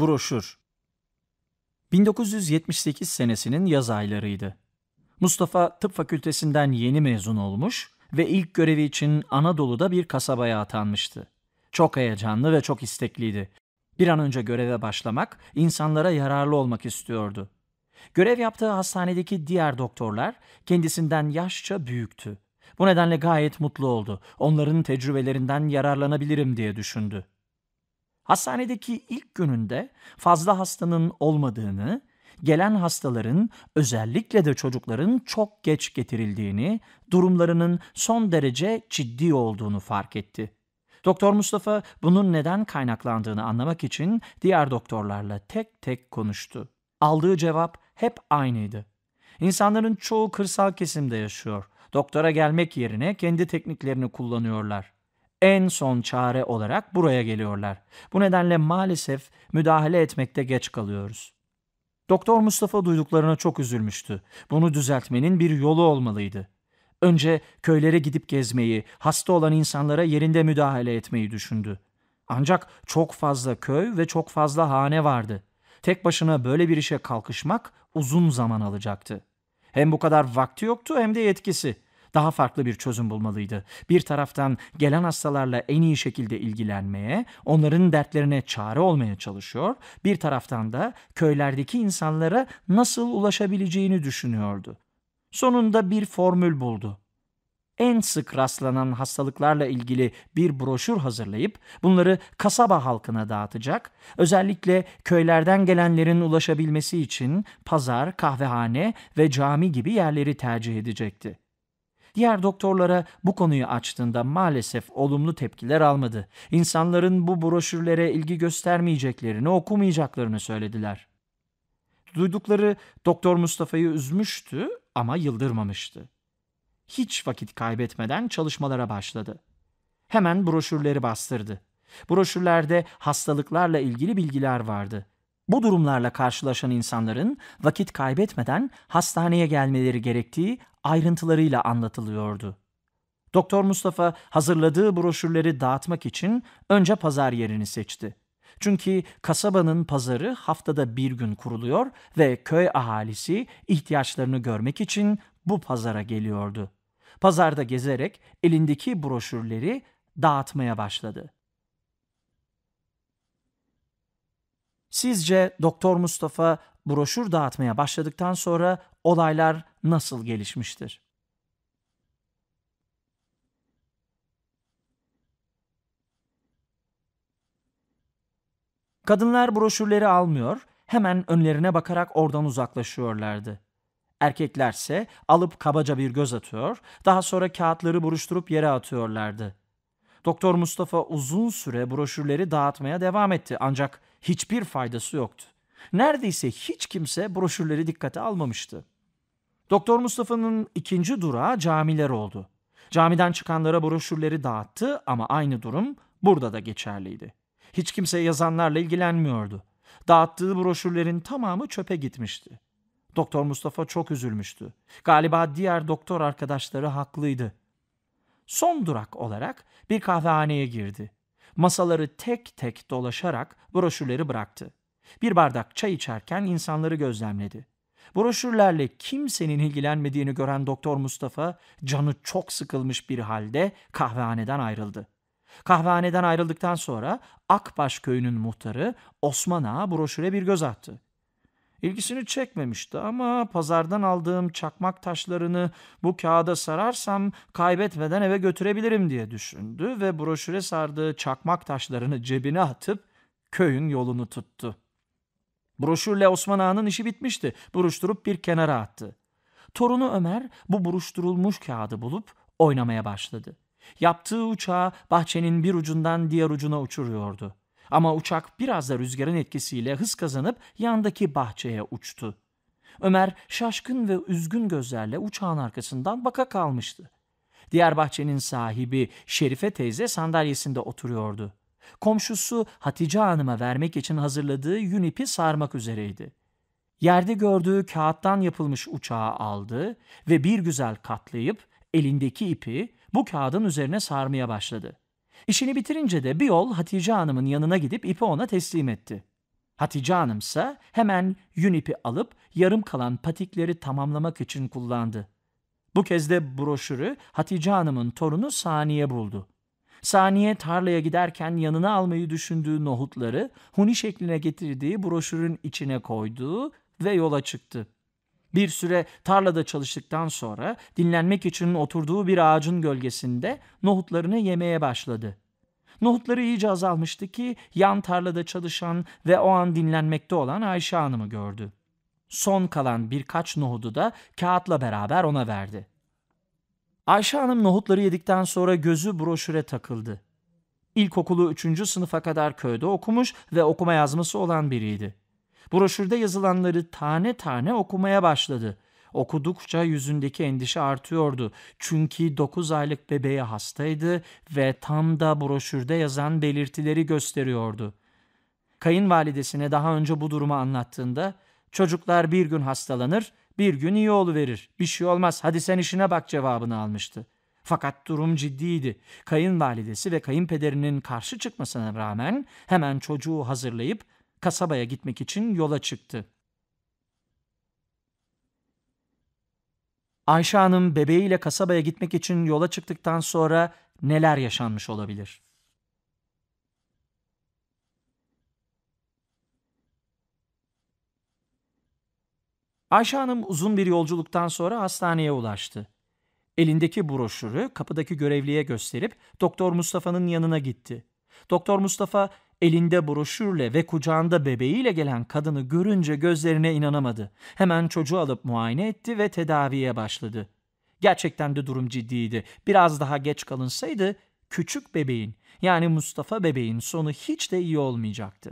Broşür 1978 senesinin yaz aylarıydı. Mustafa tıp fakültesinden yeni mezun olmuş ve ilk görevi için Anadolu'da bir kasabaya atanmıştı. Çok heyecanlı ve çok istekliydi. Bir an önce göreve başlamak, insanlara yararlı olmak istiyordu. Görev yaptığı hastanedeki diğer doktorlar kendisinden yaşça büyüktü. Bu nedenle gayet mutlu oldu. Onların tecrübelerinden yararlanabilirim diye düşündü. Hastanedeki ilk gününde fazla hastanın olmadığını, gelen hastaların özellikle de çocukların çok geç getirildiğini, durumlarının son derece ciddi olduğunu fark etti. Doktor Mustafa bunun neden kaynaklandığını anlamak için diğer doktorlarla tek tek konuştu. Aldığı cevap hep aynıydı. İnsanların çoğu kırsal kesimde yaşıyor. Doktora gelmek yerine kendi tekniklerini kullanıyorlar en son çare olarak buraya geliyorlar. Bu nedenle maalesef müdahale etmekte geç kalıyoruz. Doktor Mustafa duyduklarına çok üzülmüştü. Bunu düzeltmenin bir yolu olmalıydı. Önce köylere gidip gezmeyi, hasta olan insanlara yerinde müdahale etmeyi düşündü. Ancak çok fazla köy ve çok fazla hane vardı. Tek başına böyle bir işe kalkışmak uzun zaman alacaktı. Hem bu kadar vakti yoktu hem de yetkisi daha farklı bir çözüm bulmalıydı. Bir taraftan gelen hastalarla en iyi şekilde ilgilenmeye, onların dertlerine çare olmaya çalışıyor, bir taraftan da köylerdeki insanlara nasıl ulaşabileceğini düşünüyordu. Sonunda bir formül buldu en sık rastlanan hastalıklarla ilgili bir broşür hazırlayıp bunları kasaba halkına dağıtacak, özellikle köylerden gelenlerin ulaşabilmesi için pazar, kahvehane ve cami gibi yerleri tercih edecekti. Diğer doktorlara bu konuyu açtığında maalesef olumlu tepkiler almadı. İnsanların bu broşürlere ilgi göstermeyeceklerini, okumayacaklarını söylediler. Duydukları Doktor Mustafa'yı üzmüştü ama yıldırmamıştı. Hiç vakit kaybetmeden çalışmalara başladı. Hemen broşürleri bastırdı. Broşürlerde hastalıklarla ilgili bilgiler vardı. Bu durumlarla karşılaşan insanların vakit kaybetmeden hastaneye gelmeleri gerektiği ayrıntılarıyla anlatılıyordu. Doktor Mustafa hazırladığı broşürleri dağıtmak için önce pazar yerini seçti. Çünkü kasabanın pazarı haftada bir gün kuruluyor ve köy ahalisi ihtiyaçlarını görmek için bu pazara geliyordu. Pazarda gezerek elindeki broşürleri dağıtmaya başladı. Sizce Doktor Mustafa broşür dağıtmaya başladıktan sonra olaylar nasıl gelişmiştir? Kadınlar broşürleri almıyor, hemen önlerine bakarak oradan uzaklaşıyorlardı. Erkeklerse alıp kabaca bir göz atıyor, daha sonra kağıtları buruşturup yere atıyorlardı. Doktor Mustafa uzun süre broşürleri dağıtmaya devam etti ancak hiçbir faydası yoktu. Neredeyse hiç kimse broşürleri dikkate almamıştı. Doktor Mustafa'nın ikinci durağı camiler oldu. Camiden çıkanlara broşürleri dağıttı ama aynı durum burada da geçerliydi. Hiç kimse yazanlarla ilgilenmiyordu. Dağıttığı broşürlerin tamamı çöpe gitmişti. Doktor Mustafa çok üzülmüştü. Galiba diğer doktor arkadaşları haklıydı. Son durak olarak bir kahvehaneye girdi. Masaları tek tek dolaşarak broşürleri bıraktı. Bir bardak çay içerken insanları gözlemledi. Broşürlerle kimsenin ilgilenmediğini gören Doktor Mustafa canı çok sıkılmış bir halde kahvehaneden ayrıldı. Kahvehaneden ayrıldıktan sonra Akbaş köyünün muhtarı Osman Ağa broşüre bir göz attı. İlgisini çekmemişti ama pazardan aldığım çakmak taşlarını bu kağıda sararsam kaybetmeden eve götürebilirim diye düşündü ve broşüre sardığı çakmak taşlarını cebine atıp köyün yolunu tuttu. Broşürle Osman Ağa'nın işi bitmişti. Buruşturup bir kenara attı. Torunu Ömer bu buruşturulmuş kağıdı bulup oynamaya başladı. Yaptığı uçağı bahçenin bir ucundan diğer ucuna uçuruyordu. Ama uçak biraz da rüzgarın etkisiyle hız kazanıp yandaki bahçeye uçtu. Ömer şaşkın ve üzgün gözlerle uçağın arkasından baka kalmıştı. Diğer bahçenin sahibi Şerife teyze sandalyesinde oturuyordu. Komşusu Hatice Hanım'a vermek için hazırladığı yün ipi sarmak üzereydi. Yerde gördüğü kağıttan yapılmış uçağı aldı ve bir güzel katlayıp elindeki ipi bu kağıdın üzerine sarmaya başladı. İşini bitirince de bir yol Hatice Hanım'ın yanına gidip ipi ona teslim etti. Hatice Hanım ise hemen yün ipi alıp yarım kalan patikleri tamamlamak için kullandı. Bu kez de broşürü Hatice Hanım'ın torunu Saniye buldu. Saniye tarlaya giderken yanına almayı düşündüğü nohutları huni şekline getirdiği broşürün içine koydu ve yola çıktı. Bir süre tarlada çalıştıktan sonra dinlenmek için oturduğu bir ağacın gölgesinde nohutlarını yemeye başladı. Nohutları iyice azalmıştı ki yan tarlada çalışan ve o an dinlenmekte olan Ayşe Hanım'ı gördü. Son kalan birkaç nohudu da kağıtla beraber ona verdi. Ayşe Hanım nohutları yedikten sonra gözü broşüre takıldı. İlkokulu 3. sınıfa kadar köyde okumuş ve okuma yazması olan biriydi. Broşürde yazılanları tane tane okumaya başladı. Okudukça yüzündeki endişe artıyordu. Çünkü 9 aylık bebeği hastaydı ve tam da broşürde yazan belirtileri gösteriyordu. Kayınvalidesine daha önce bu durumu anlattığında çocuklar bir gün hastalanır, bir gün iyi verir. Bir şey olmaz hadi sen işine bak cevabını almıştı. Fakat durum ciddiydi. Kayınvalidesi ve kayınpederinin karşı çıkmasına rağmen hemen çocuğu hazırlayıp kasabaya gitmek için yola çıktı. Ayşe Hanım bebeğiyle kasabaya gitmek için yola çıktıktan sonra neler yaşanmış olabilir? Ayşe Hanım uzun bir yolculuktan sonra hastaneye ulaştı. Elindeki broşürü kapıdaki görevliye gösterip Doktor Mustafa'nın yanına gitti. Doktor Mustafa elinde broşürle ve kucağında bebeğiyle gelen kadını görünce gözlerine inanamadı. Hemen çocuğu alıp muayene etti ve tedaviye başladı. Gerçekten de durum ciddiydi. Biraz daha geç kalınsaydı küçük bebeğin yani Mustafa bebeğin sonu hiç de iyi olmayacaktı.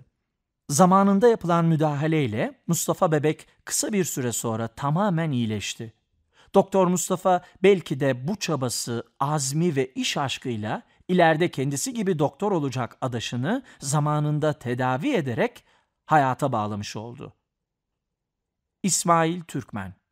Zamanında yapılan müdahaleyle Mustafa bebek kısa bir süre sonra tamamen iyileşti. Doktor Mustafa belki de bu çabası, azmi ve iş aşkıyla ileride kendisi gibi doktor olacak adaşını zamanında tedavi ederek hayata bağlamış oldu. İsmail Türkmen